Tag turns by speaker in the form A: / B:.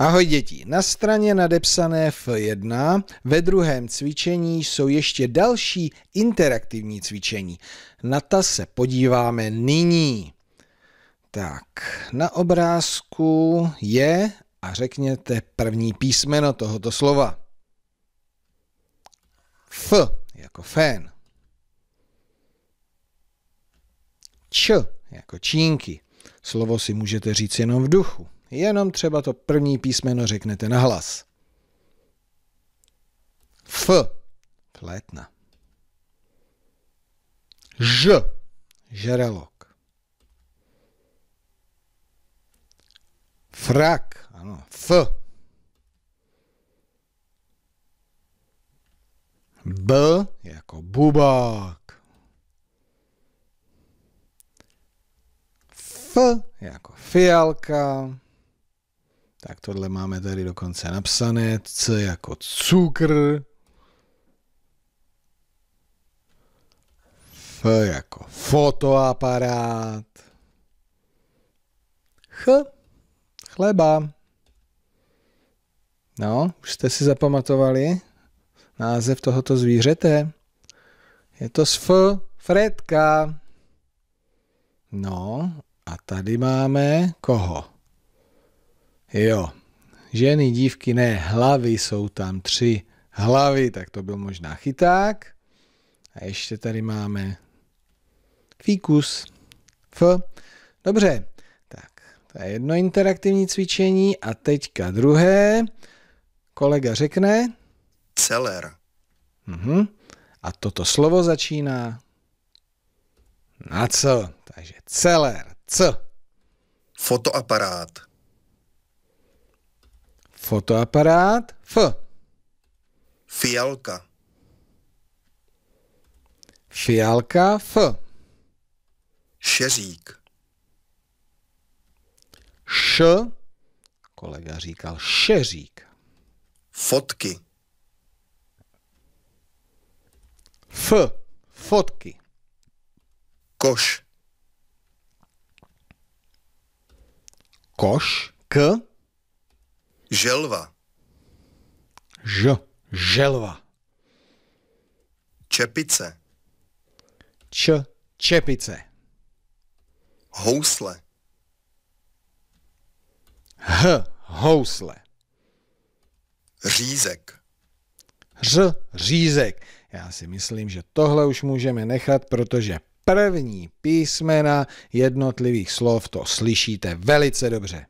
A: Ahoj děti, na straně nadepsané F1 ve druhém cvičení jsou ještě další interaktivní cvičení. Na ta se podíváme nyní. Tak, na obrázku je a řekněte první písmeno tohoto slova. F jako fén. Č jako čínky. Slovo si můžete říct jenom v duchu. Jenom třeba to první písmeno řeknete na hlas. F. Flétna. Ž. Žerelok. Frak. Ano. F. B jako bubák. F jako fialka. Tak tohle máme tady dokonce napsané. C jako cukr. F jako fotoaparát. Ch chleba. No, už jste si zapamatovali název tohoto zvířete? Je to F. Fredka. No, a tady máme koho? Jo, ženy, dívky, ne, hlavy jsou tam tři hlavy, tak to byl možná chyták. A ještě tady máme fíkus, f. Dobře, tak to je jedno interaktivní cvičení a teďka druhé. Kolega řekne... Celer. Mhm. A toto slovo začíná na co? Takže celer, co? Fotoaparát. Fotoaparát F. Fialka. Fialka F. Šeřík. Š. Kolega říkal šeřík. Fotky. F. Fotky. Koš. Koš. K. Želva. Ž. Želva. Čepice. Č. Čepice. Housle. H. Housle. Řízek. Ř. Řízek. Já si myslím, že tohle už můžeme nechat, protože první písmena jednotlivých slov to slyšíte velice dobře.